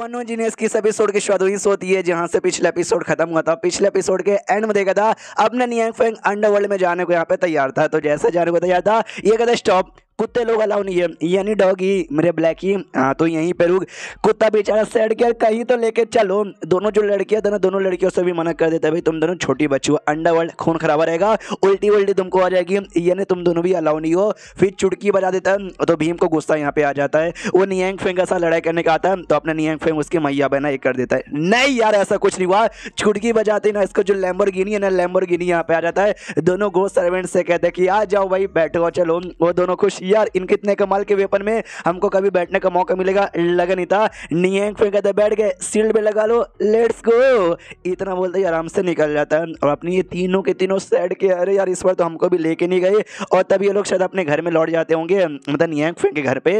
वनो सभी एपिसोड की शुरुआत होती है जहां से पिछला एपिसोड खत्म हुआ था पिछले एपिसोड के एंड में देखा था फेंग अंडरवर्ल्ड में जाने को यहाँ पे तैयार था तो जैसे जाने को तैयार था ये कहता स्टॉप कुत्ते लोग अलाउ नहीं है यानी डॉग ही मेरे ब्लैक ही हाँ तो यहीं पे रुक कुत्ता बेचारा सैड गया कहीं तो लेके चलो दोनों जो लड़कियां ना दोनों लड़कियों से भी मना कर देता है भाई तुम दोनों छोटी बच्ची हो अंडरवर्ल्ड खून खराबा रहेगा उल्टी उल्टी तुमको आ जाएगी यानी तुम दोनों भी अलाउ नहीं हो फिर चुटकी बजा देता है तो भीम को गुस्सा यहाँ पे आ जाता है वो नियंग फेंग का साथ लड़ाई करने का आता है तो अपने नियंग फेंग उसकी मैया बहना एक कर देता है नहीं यार ऐसा कुछ नहीं हुआ चुटकी बजाते ना इसको जो लैम्बर है ना लैम्बर यहाँ पे आ जाता है दोनों गो सर्वेंट से कहते हैं कि आ जाओ भाई बैठो चलो वो दोनों खुश यार इनके इतने कमाल के वेपन में हमको कभी बैठने का मौका मिलेगा लगन नहीं था नियंग फेंका था बैठ गए सील्ड पे लगा लो लेट्स गो इतना बोलते ही आराम से निकल जाता है और अपनी ये तीनों के तीनों सेट के अरे यार इस बार तो हमको भी लेके नहीं गए और तभी ये लोग शायद अपने घर में लौट जाते होंगे मतलब नियंग फेंक के घर पे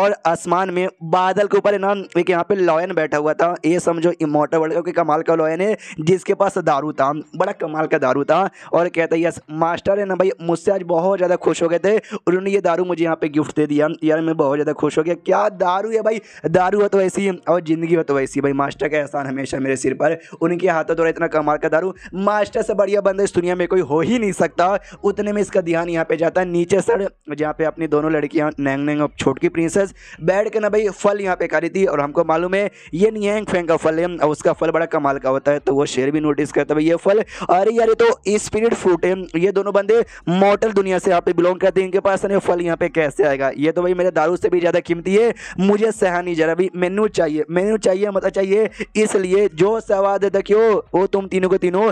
और आसमान में बादल के ऊपर है ना एक यहाँ पे लॉयन बैठा हुआ था ये समझो इमोटा वर्ल्ड का कमाल का लॉयन है जिसके पास दारू था बड़ा कमाल का दारू था और कहता है यस मास्टर है ना भाई मुझसे आज बहुत ज़्यादा खुश हो गए थे उन्होंने ये दारू मुझे यहाँ पे गिफ्ट दे दिया यार मैं बहुत ज़्यादा खुश हो गया क्या दारू है भाई दारू हो तो ऐसी और ज़िंदगी हो तो वैसी भाई मास्टर का एहसान हमेशा मेरे सिर पर उनके हाथों द्वारा तो इतना कमाल का दारू मास्टर से बढ़िया बंदा इस दुनिया में कोई हो ही नहीं सकता उतने में इसका ध्यान यहाँ पर जाता है नीचे सर जहाँ पे अपनी दोनों लड़कियाँ नैंग नैंग और छोटकी प्रिंसेस बैठ के ना भाई फल यहाँ पे खा थी और हमको मालूम है ये नियंग फेंग का फल है और उसका फल बड़ा कमाल का होता है तो वो शेर भी नोटिस करता है भाई ये फल अरे यार ये तो स्पिरिट फ्रूट है ये दोनों बंदे मॉडल दुनिया से यहाँ पे बिलोंग करते हैं इनके पास तो फल यहाँ पे कैसे आएगा ये तो भाई मेरे दारू से भी ज़्यादा कीमती है मुझे सहानी जरा भी मेनू चाहिए मेनू चाहिए मतलब चाहिए इसलिए जो सवाद देखियो वो तुम तीनों को तीनों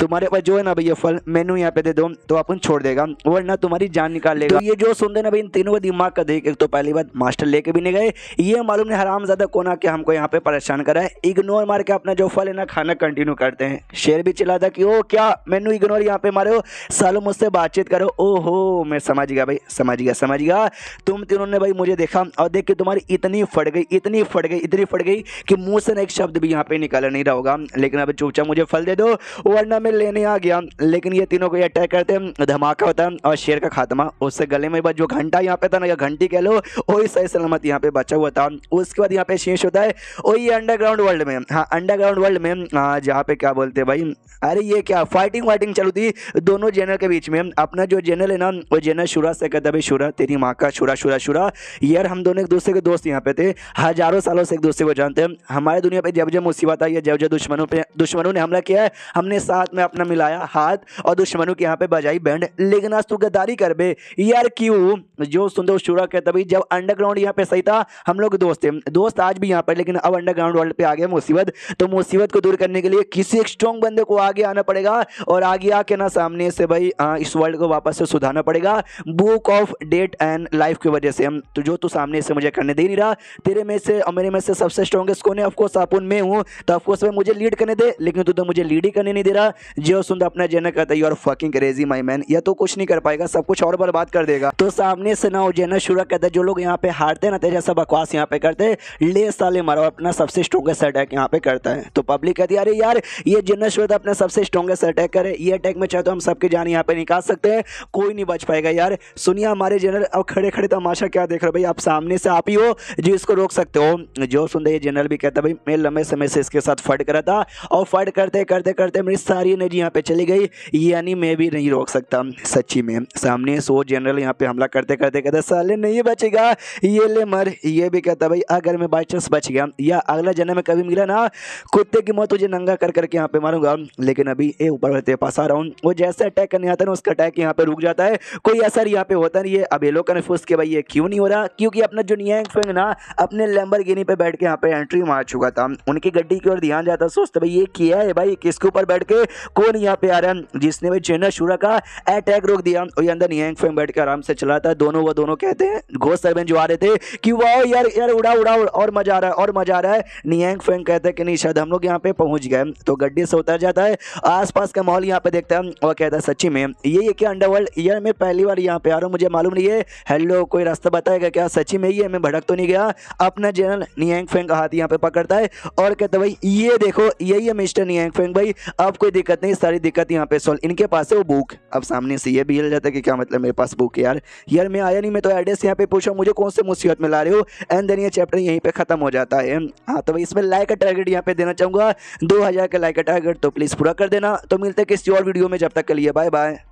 तुम्हारे पास जो है ना भैया फल मेनू यहाँ पे दे दो तो अपन छोड़ देगा वरना तुम्हारी जान निकाल लेगा तो ये जो सुन रहे ना भाई इन तीनों का दिमाग का देख एक तो पहली बार मास्टर लेके भी नहीं गए ये मालूम नहीं हराम ज़्यादा कोना के हमको यहाँ पे परेशान करा है इग्नोर मार के अपना जो फल है ना खाना कंटिन्यू करते हैं शेर भी चला था कि ओ क्या मेनू इग्नोर यहाँ पे मारे हो सालों मुझसे बातचीत करो ओ हो मैं समझ गया भाई समझ गया समझ समझ गया तुम तीनों ने भाई मुझे देखा और देख के तुम्हारी इतनी फट गई इतनी फट गई इतनी फट गई कि मुंह से ना एक शब्द भी यहाँ पे निकल नहीं रहा होगा लेकिन अब चुपचाप मुझे फल दे दो वरना मैं लेने आ गया लेकिन ये तीनों को ये अटैक करते धमाका होता है और शेर का खात्मा उससे गले में जो घंटा यहाँ पे था ना घंटी कह लो वही सही सलामत यहाँ पे बचा हुआ था उसके बाद यहाँ पे शेष होता है वही अंडरग्राउंड वर्ल्ड में हाँ अंडरग्राउंड वर्ल्ड में जहाँ पे क्या बोलते भाई अरे ये क्या फाइटिंग वाइटिंग चलू थी दोनों जनरल के बीच में अपना जो जनरल है ना वो जनरल शुरा से कहता भाई शुरा तेरी माँ का छुरा छुरा छुरा यार हम दोनों एक दूसरे के दोस्त यहाँ पे थे हजारों सालों से एक दूसरे को जानते हैं हमारे दुनिया पे जब जब मुसीबत आई है जब जब दुश्मनों पे दुश्मनों ने हमला किया है हमने साथ में अपना मिलाया हाथ और दुश्मनों के यहाँ पे बजाई बैंड लेकिन आज तू गद्दारी कर बे यार क्यों जो सुंदर छुरा के तभी जब अंडरग्राउंड यहाँ पे सही था हम लोग दोस्त थे दोस्त आज भी यहाँ पर लेकिन अब अंडरग्राउंड वर्ल्ड पर आ गया मुसीबत तो मुसीबत को दूर करने के लिए किसी एक स्ट्रॉन्ग बंदे को आगे आना पड़ेगा और आगे आके ना सामने से भाई हाँ, इस वर्ल्ड को वापस से सुधारना पड़ेगा book of date fit and life की वजह से हम तो जो तू सामने से मुझे करने दे नहीं रहा तेरे में से और मेरे में से सबसे स्ट्रॉगेस्ट कौन है ऑफकोर्स आप उन मैं हूँ तो ऑफकोर्स मैं मुझे लीड करने दे लेकिन तू तो मुझे लीड ही करने नहीं दे रहा जो सुन तो अपना जेना कहता है you are fucking crazy my man या तो कुछ नहीं कर पाएगा सब कुछ और बर्बाद कर देगा तो सामने से ना हो जेना शुरू कहता है जो लोग यहाँ पे हारते ना तेरे जैसा बकवास यहाँ पे करते ले साले मारो अपना सबसे स्ट्रॉगेस्ट अटैक यहाँ पे करता है तो पब्लिक कहती है अरे यार ये जेना शुरू तो अपना सबसे स्ट्रॉगेस्ट अटैक करे ये अटैक में चाहे तो हम सबकी जान यहाँ पे निकाल सकते हैं कोई नहीं बच पाएगा यार सुनिए हमारे जनरल अब खड़े खड़े तमाशा क्या देख रहे हो भाई आप सामने से आप ही हो जो इसको रोक सकते हो जो सुन रहे जनरल भी कहता भाई मैं लंबे समय से इसके साथ फट करा था और फट करते करते करते मेरी सारी एनर्जी यहाँ पे चली गई यानी मैं भी नहीं रोक सकता सच्ची में सामने सो जनरल यहाँ पे हमला करते करते कहते साले नहीं बचेगा ये ले मर ये भी कहता भाई अगर मैं बाई चांस बच गया या अगला जन्म में कभी मिला ना कुत्ते की मौत तुझे नंगा कर करके यहाँ पे मारूंगा लेकिन अभी ये ऊपर पास आ रहा हूँ वो जैसे अटैक करने आता है ना उसका अटैक यहाँ पे रुक जाता है कोई असर यहाँ पे होता नहीं है अब ये लोग कन्फ्यूज़ के भाई ये क्यों नहीं हो रहा क्योंकि अपना जो नियांग फेंग ना अपने लैम्बर पे बैठ के यहाँ पे एंट्री मार चुका था उनकी गड्डी की ओर ध्यान जाता सोचते भाई ये किया है भाई किसके ऊपर बैठ के कौन यहाँ पे आ रहा है जिसने भाई चेना शुरा का अटैक रोक दिया और ये अंदर नियांग फेंग बैठ के आराम से चला था दोनों वो दोनों कहते हैं घोष सरबेन जो आ रहे थे कि वाह यार यार उड़ा उड़ा और मज़ा आ रहा है और मज़ा आ रहा है नियांग फेंग कहते हैं कि नहीं शायद हम लोग यहाँ पे पहुँच गए तो गड्डी से उतर जाता है आसपास का माहौल यहाँ पे देखता है और कहता है सच्ची में ये ये क्या अंडरवर्ल्ड यार मैं पहली बार यहाँ पे आ रहा हूँ मुझे मालूम नहीं लिए हेलो कोई रास्ता बताएगा क्या सची में ही है मैं भड़क तो नहीं गया अपना जनरल नियंग फेंग का हाथ यहाँ पे पकड़ता है और कहता भाई ये देखो यही है मिस्टर नियंग फेंग भाई अब कोई दिक्कत नहीं सारी दिक्कत यहाँ पे सॉल्व इनके पास है वो बुक अब सामने से ये भी हिल जाता है कि क्या मतलब मेरे पास बुक है यार यार मैं आया नहीं मैं तो एड्रेस यहाँ पे पूछा मुझे कौन से मुसीबत में ला रहे हो एंड देन ये चैप्टर यहीं पर खत्म हो जाता है हाँ तो भाई इसमें लाइक का टारगेट यहाँ पे देना चाहूँगा दो हज़ार का लाइक का टारगेट तो प्लीज़ पूरा कर देना तो मिलते किसी और वीडियो में जब तक के लिए बाय बाय